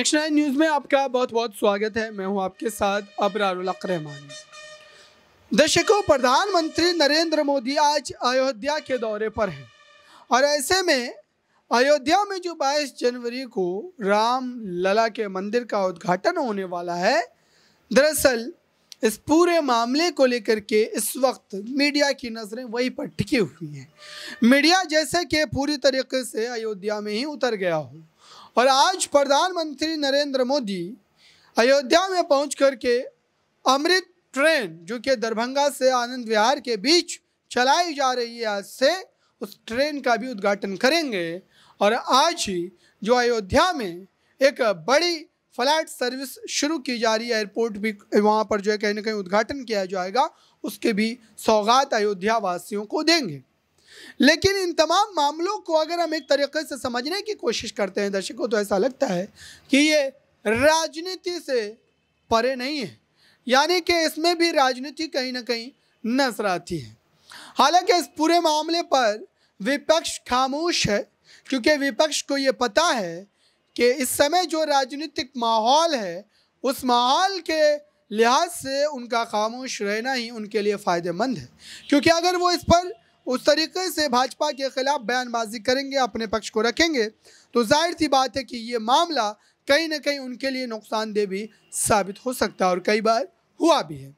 next nine news में आपका बहुत बहुत स्वागत है मैं हूं आपके साथ अबरारुलक रहमान दर्शकों प्रधानमंत्री नरेंद्र मोदी आज अयोध्या के दौरे पर हैं और ऐसे में अयोध्या में जो 22 जनवरी को राम लला के मंदिर का उद्घाटन होने वाला है दरअसल इस पूरे मामले को लेकर के इस वक्त मीडिया की नज़रें वहीं पर टिकी हुई हैं मीडिया जैसे कि पूरी तरीके से अयोध्या में ही उतर गया हो और आज प्रधानमंत्री नरेंद्र मोदी अयोध्या में पहुंच करके अमृत ट्रेन जो कि दरभंगा से आनंद विहार के बीच चलाई जा रही है आज से उस ट्रेन का भी उद्घाटन करेंगे और आज ही जो अयोध्या में एक बड़ी फ्लाइट सर्विस शुरू की जा रही है एयरपोर्ट भी वहाँ पर जो है कहीं ना कहीं उद्घाटन किया जाएगा उसके भी सौगात अयोध्या वासियों को देंगे लेकिन इन तमाम मामलों को अगर हम एक तरीके से समझने की कोशिश करते हैं दर्शकों तो ऐसा लगता है कि ये राजनीति से परे नहीं है यानी कि इसमें भी राजनीति कहीं ना कहीं नजर आती है हालांकि इस पूरे मामले पर विपक्ष खामोश है क्योंकि विपक्ष को ये पता है कि इस समय जो राजनीतिक माहौल है उस माहौल के लिहाज से उनका खामोश रहना ही उनके लिए फ़ायदेमंद है क्योंकि अगर वो इस पर उस तरीके से भाजपा के खिलाफ बयानबाजी करेंगे अपने पक्ष को रखेंगे तो जाहिर सी बात है कि ये मामला कहीं ना कहीं उनके लिए नुकसानदेह भी साबित हो सकता है और कई बार हुआ भी है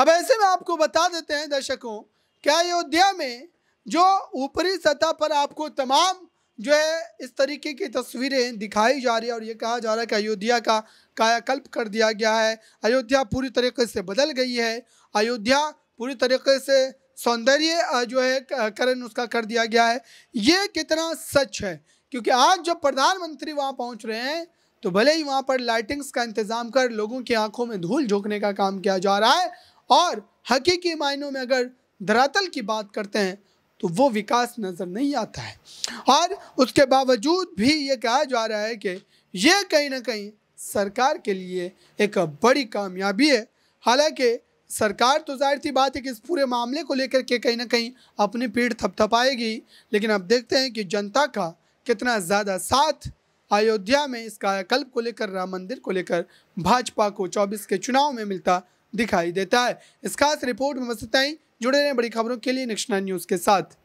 अब ऐसे में आपको बता देते हैं दर्शकों क्या अयोध्या में जो ऊपरी सतह पर आपको तमाम जो है इस तरीके की तस्वीरें दिखाई जा रही है और ये कहा जा रहा है कि अयोध्या का कायाकल्प कर दिया गया है अयोध्या पूरी तरीके से बदल गई है अयोध्या पूरी तरीके से सौंदर्य जो है करण उसका कर दिया गया है ये कितना सच है क्योंकि आज जब प्रधानमंत्री वहाँ पहुँच रहे हैं तो भले ही वहाँ पर लाइटिंग्स का इंतज़ाम कर लोगों की आंखों में धूल झोंकने का काम किया जा रहा है और हकीकी मायनों में अगर धरातल की बात करते हैं तो वो विकास नज़र नहीं आता है और उसके बावजूद भी ये कहा जा रहा है कि ये कहीं ना कहीं सरकार के लिए एक बड़ी कामयाबी है हालांकि सरकार तो जाहिर सी बात है कि इस पूरे मामले को लेकर के कहीं ना कहीं अपनी पीठ थपथपाएगी लेकिन अब देखते हैं कि जनता का कितना ज़्यादा साथ अयोध्या में इस कायाकल्प को लेकर राम मंदिर को लेकर भाजपा को 24 के चुनाव में मिलता दिखाई देता है इस खास रिपोर्ट में बस इतना ही जुड़े रहें बड़ी खबरों के लिए नेक्स्ट न्यूज़ के साथ